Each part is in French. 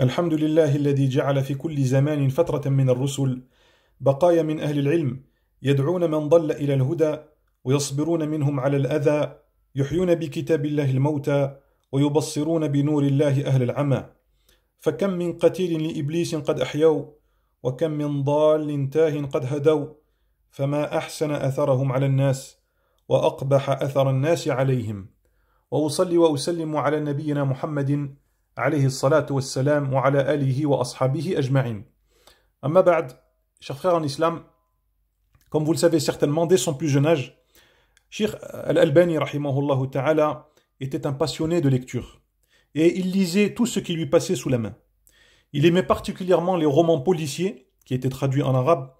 الحمد لله الذي جعل في كل زمان فترة من الرسل بقايا من أهل العلم يدعون من ضل إلى الهدى ويصبرون منهم على الأذى يحيون بكتاب الله الموتى ويبصرون بنور الله أهل العمى فكم من قتيل لإبليس قد أحيوا وكم من ضال تاه قد هدوا فما أحسن أثرهم على الناس وأقبح أثر الناس عليهم وأصلي وأسلم على نبينا محمد عليه الصلاة chers frères en islam comme vous le savez certainement dès son plus jeune âge Sheikh Al-Albani ta'ala était un passionné de lecture et il lisait tout ce qui lui passait sous la main. Il aimait particulièrement les romans policiers qui étaient traduits en arabe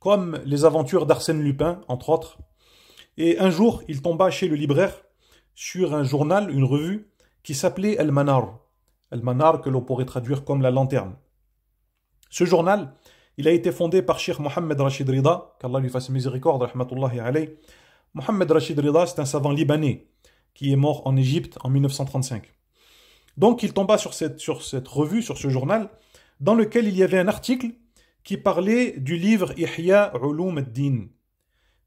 comme les aventures d'Arsène Lupin entre autres. Et un jour, il tomba chez le libraire sur un journal, une revue qui s'appelait El Manar Al-Manar, que l'on pourrait traduire comme la lanterne. Ce journal, il a été fondé par Sheikh Mohamed Rashid Rida, qu'Allah lui fasse miséricorde, rahmatullahi alayh. Mohamed Rashid Rida, c'est un savant libanais qui est mort en Égypte en 1935. Donc il tomba sur cette, revue, sur ce journal, dans lequel il y avait un article qui parlait du livre Ihya Ulum ad-Din,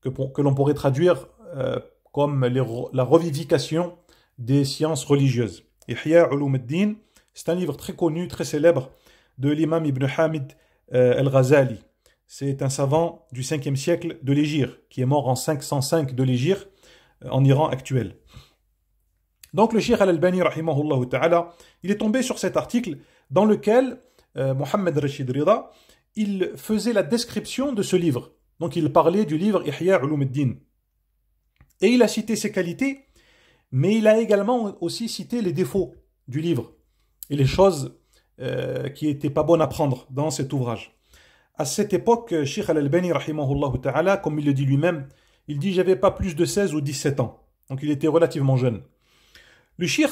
que, l'on pourrait traduire euh, comme la revivification des sciences religieuses. Ihya Ulum ad-Din, c'est un livre très connu, très célèbre de l'imam Ibn Hamid el euh, al-Ghazali. C'est un savant du 5e siècle de l'Égir, qui est mort en 505 de l'Égir, euh, en Iran actuel. Donc le Cheikh al-Albani, ta'ala, il est tombé sur cet article dans lequel euh, Mohamed Rashid Rida, il faisait la description de ce livre. Donc il parlait du livre Ihya ulum Et il a cité ses qualités, mais il a également aussi cité les défauts du livre et les choses euh, qui n'étaient pas bonnes à prendre dans cet ouvrage. À cette époque, euh, Sheikh Al-Albani, comme il le dit lui-même, il dit J'avais pas plus de 16 ou 17 ans. Donc il était relativement jeune. Le Sheikh,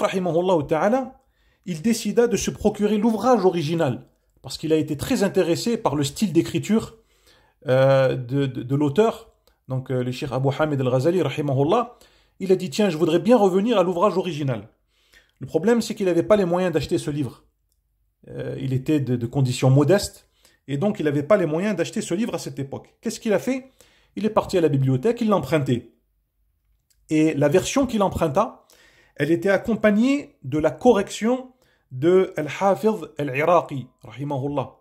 il décida de se procurer l'ouvrage original, parce qu'il a été très intéressé par le style d'écriture euh, de, l'auteur, donc le Sheikh Abu Hamid Al-Ghazali, il a dit Tiens, je voudrais bien revenir à l'ouvrage original. Le problème, c'est qu'il n'avait pas les moyens d'acheter ce livre. Euh, il était de, conditions modestes, et donc il n'avait pas les moyens d'acheter ce livre à cette époque. Qu'est-ce qu'il a fait Il est parti à la bibliothèque, il l'a Et la version qu'il emprunta, elle était accompagnée de la correction de al hafidh Al-Iraqi, rahimahullah.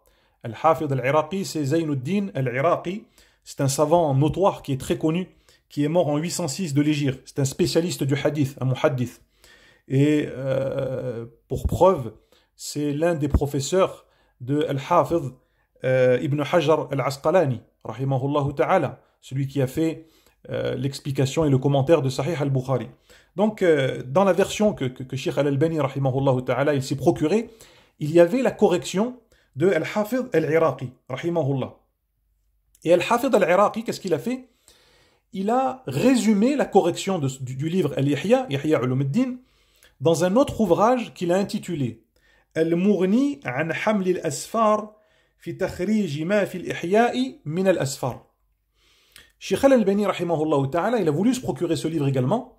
al hafidh Al-Iraqi, c'est Zaynuddin Al-Iraqi. C'est un savant notoire qui est très connu, qui est mort en 806 de l'Égypte. C'est un spécialiste du hadith, un hadith. Et euh, pour preuve, c'est l'un des professeurs de Al-Hafiz, euh, Ibn Hajar Al-Asqalani, ta'ala, celui qui a fait euh, l'explication et le commentaire de Sahih Al-Bukhari. Donc, dans la version que, que, Sheikh Al-Albani, ta'ala, il s'est procuré, il y avait la correction de Al-Hafiz Al-Iraqi, rahimahullah. Et al hafid Al-Iraqi, qu'est-ce qu'il a fait il a résumé la correction du, livre al Yahya yahya Ihya Ulumuddin, dans un autre ouvrage qu'il a intitulé al Al-murni an hamli al-Asfar fi takhrij ma fi al-Ihya'i min al-Asfar. Sheikh Al-Albani ta'ala, il a voulu se procurer ce livre également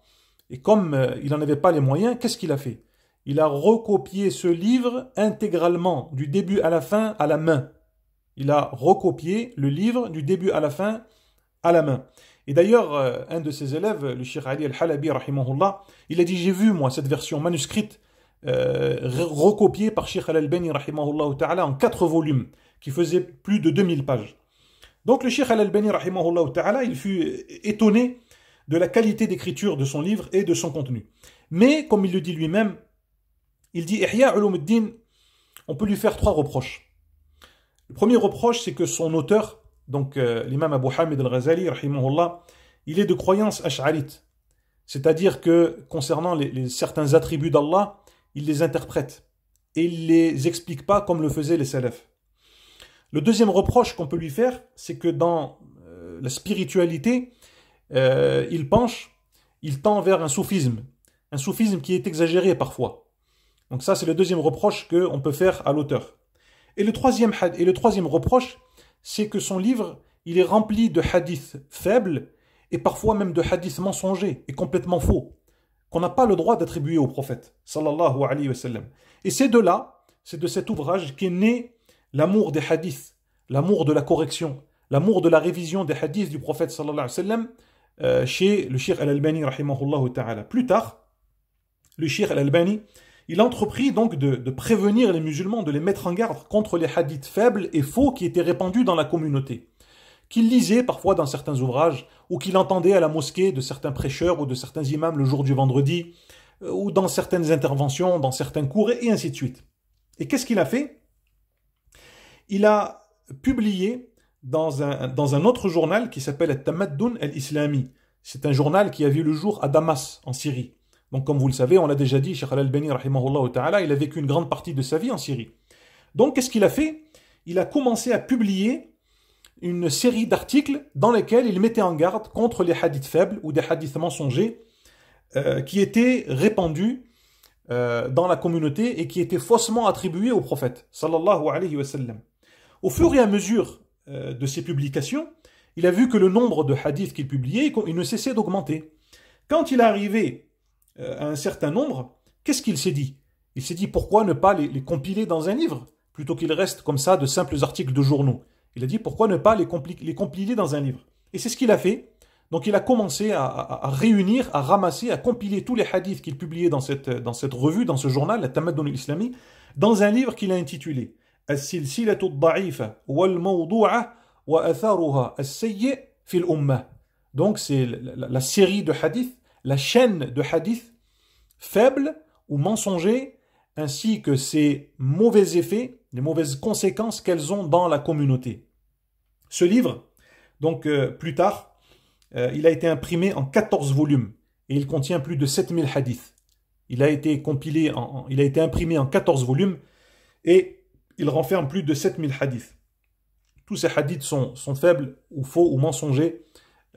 et comme euh, il n'en avait pas les moyens, qu'est-ce qu'il a fait Il a recopié ce livre intégralement du début à la fin à la main. Il a recopié le livre du début à la fin à la main. Et d'ailleurs, euh, un de ses élèves, le sheikh Ali al-Halabi, il a dit J'ai vu, moi, cette version manuscrite euh, recopiée par sheikh al-Albani en quatre volumes, qui faisaient plus de 2000 pages. Donc, le sheikh al-Albani il fut euh, étonné de la qualité d'écriture de son livre et de son contenu. Mais, comme il le dit lui-même, il dit Ihya on peut lui faire trois reproches. Le premier reproche, c'est que son auteur, donc euh, l'imam Abu Hamid al-Ghazali, il est de croyance ash'arite. C'est-à-dire que concernant les, certains attributs d'Allah, il les interprète et il ne les explique pas comme le faisaient les salafs. Le deuxième reproche qu'on peut lui faire, c'est que dans euh, la spiritualité, euh, il penche, il tend vers un soufisme, un soufisme qui est exagéré parfois. Donc ça, c'est le deuxième reproche qu'on peut faire à l'auteur. Et et le troisième reproche, c'est que son livre, il est rempli de hadiths faibles et parfois même de hadiths mensongers et complètement faux, qu'on n'a pas le droit d'attribuer au prophète, sallallahu alayhi wa Et c'est de là, c'est de cet ouvrage qu'est né l'amour des hadiths, l'amour de la correction, l'amour de la révision des hadiths du prophète, sallallahu alayhi wa euh, chez le shir al-Albani, ta'ala. Plus tard, le shir al-Albani, il entreprit donc de, prévenir les musulmans, de les mettre en garde contre les hadiths faibles et faux qui étaient répandus dans la communauté, qu'il lisait parfois dans certains ouvrages, ou qu'il entendait à la mosquée de certains prêcheurs ou de certains imams le jour du vendredi, euh, ou dans certaines interventions, dans certains cours, et ainsi de suite. Et qu'est-ce qu'il a fait Il a publié dans un, dans un autre journal qui s'appelle Tamaddun al-Islami. C'est un journal qui a vu le jour à Damas, en Syrie. Donc, comme vous le savez, on l'a déjà dit, Cheikh Al-Albani, il a vécu une grande partie de sa vie en Syrie. Donc, qu'est-ce qu'il a fait Il a commencé à publier une série d'articles dans lesquels il mettait en garde contre les hadiths faibles ou des hadiths mensongers euh, qui étaient répandus euh, dans la communauté et qui étaient faussement attribués au prophète, sallallahu alayhi wa Au fur et à mesure euh, de ses publications, il a vu que le nombre de hadiths qu'il publiait, il ne cessait d'augmenter. Quand il est arrivé euh, un certain nombre, qu'est-ce qu'il s'est dit Il s'est dit pourquoi ne pas les, compiler dans un livre plutôt qu'ils restent comme ça de simples articles de journaux. Il a dit pourquoi ne pas les, compiler dans un livre. Et c'est ce qu'il a fait. Donc il a commencé à, réunir, à ramasser, à compiler tous les hadiths qu'il publiait dans cette, dans cette revue, dans ce journal, la Tamaddun islami dans un livre qu'il a intitulé wa Donc c'est la série de hadiths la chaîne de hadith faible ou mensonger, ainsi que ses mauvais effets, les mauvaises conséquences qu'elles ont dans la communauté. Ce livre, donc euh, plus tard, euh, il a été imprimé en 14 volumes et il contient plus de 7000 hadiths. Il a été compilé, il a été imprimé en 14 volumes et il renferme plus de 7000 hadiths. Tous ces hadiths sont, sont faibles ou faux ou mensongers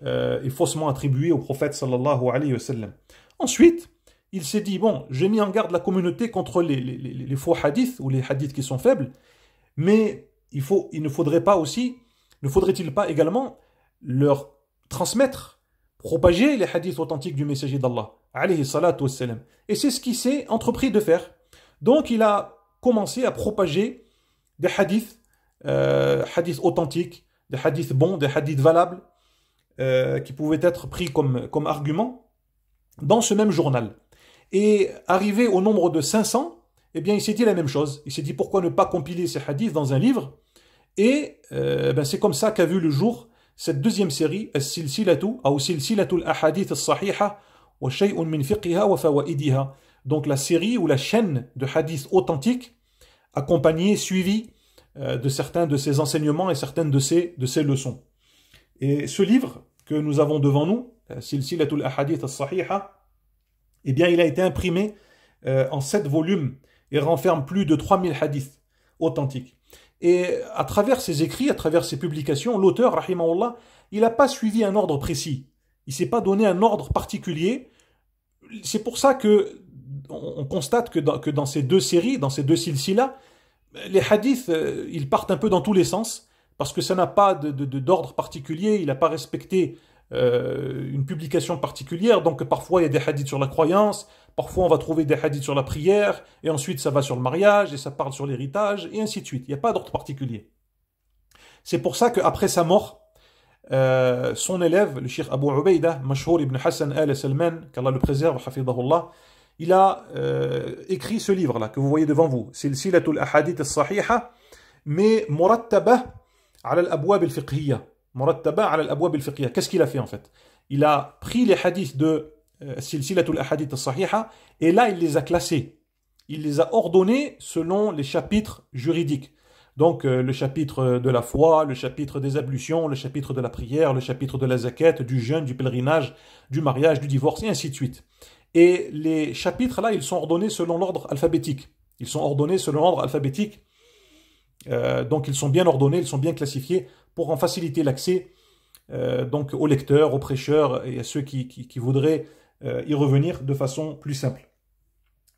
et euh, faussement attribué au prophète sallallahu alayhi wa sallam. Ensuite, il s'est dit, bon, j'ai mis en garde la communauté contre les, faux hadiths ou les hadiths qui sont faibles, mais il, faut, il ne faudrait pas aussi, ne faudrait-il pas également leur transmettre, propager les hadiths authentiques du messager d'Allah, alayhi salatu Et c'est ce qu'il s'est entrepris de faire. Donc il a commencé à propager des hadiths, euh, hadiths authentiques, des hadiths bons, des hadiths valables, euh, qui pouvaient être pris comme, comme argument dans ce même journal. Et arrivé au nombre de 500, eh bien, il s'est dit la même chose. Il s'est dit pourquoi ne pas compiler ces hadiths dans un livre Et euh, ben, c'est comme ça qu'a vu le jour cette deuxième série, ahadith wa min wa fawaidiha. Donc la série ou la chaîne de hadiths authentiques, accompagnée, suivie euh, de certains de ses enseignements et certaines de ses, de ses leçons. Et ce livre que nous avons devant nous, euh, Silsilatul Ahadith al-Sahiha, eh bien, il a été imprimé euh, en sept volumes et renferme plus de 3000 hadiths authentiques. Et à travers ses écrits, à travers ses publications, l'auteur, rahimahullah, il n'a pas suivi un ordre précis. Il ne s'est pas donné un ordre particulier. C'est pour ça que on constate que dans, ces deux séries, dans ces deux silsila, les hadiths, euh, ils partent un peu dans tous les sens parce que ça n'a pas d'ordre particulier, il n'a pas respecté euh, une publication particulière. Donc parfois il y a des hadiths sur la croyance, parfois on va trouver des hadiths sur la prière, et ensuite ça va sur le mariage, et ça parle sur l'héritage, et ainsi de suite. Il n'y a pas d'ordre particulier. C'est pour ça qu'après sa mort, euh, son élève, le shir Abu Ubaida, Mashhour ibn Hassan al-Salman, qu'Allah le préserve, hafidahullah, il a euh, écrit ce livre-là que vous voyez devant vous. C'est le Silatul Ahadith al-Sahiha, mais Murattabah, Qu'est-ce qu'il a fait en fait Il a pris les hadiths de euh, Silsilatul Ahadith sahiha et là il les a classés. Il les a ordonnés selon les chapitres juridiques. Donc euh, le chapitre de la foi, le chapitre des ablutions, le chapitre de la prière, le chapitre de la zaquette, du jeûne, du pèlerinage, du mariage, du divorce et ainsi de suite. Et les chapitres là, ils sont ordonnés selon l'ordre alphabétique. Ils sont ordonnés selon l'ordre alphabétique euh, donc ils sont bien ordonnés, ils sont bien classifiés pour en faciliter l'accès euh, donc aux lecteurs, aux prêcheurs et à ceux qui, voudraient euh, y revenir de façon plus simple.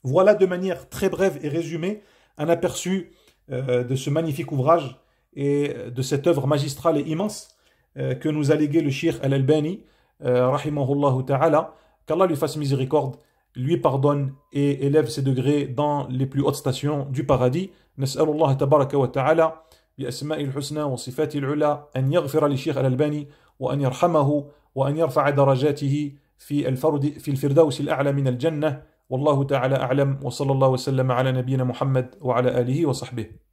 Voilà de manière très brève et résumée un aperçu de ce magnifique ouvrage et de cette œuvre magistrale et immense que nous a légué le Shir Al-Albani, rahimahullah ta'ala, qu'Allah lui fasse miséricorde lui pardonne et élève ses degrés dans les plus hautes stations du paradis. نسأل الله تبارك وتعالى بأسماء الحسنى وصفاته العلى أن يغفر للشيخ الألباني وأن يرحمه وأن يرفع درجاته في الفرد في الفردوس الأعلى من الجنة والله تعالى أعلم وصلى الله وسلم على نبينا محمد وعلى آله وصحبه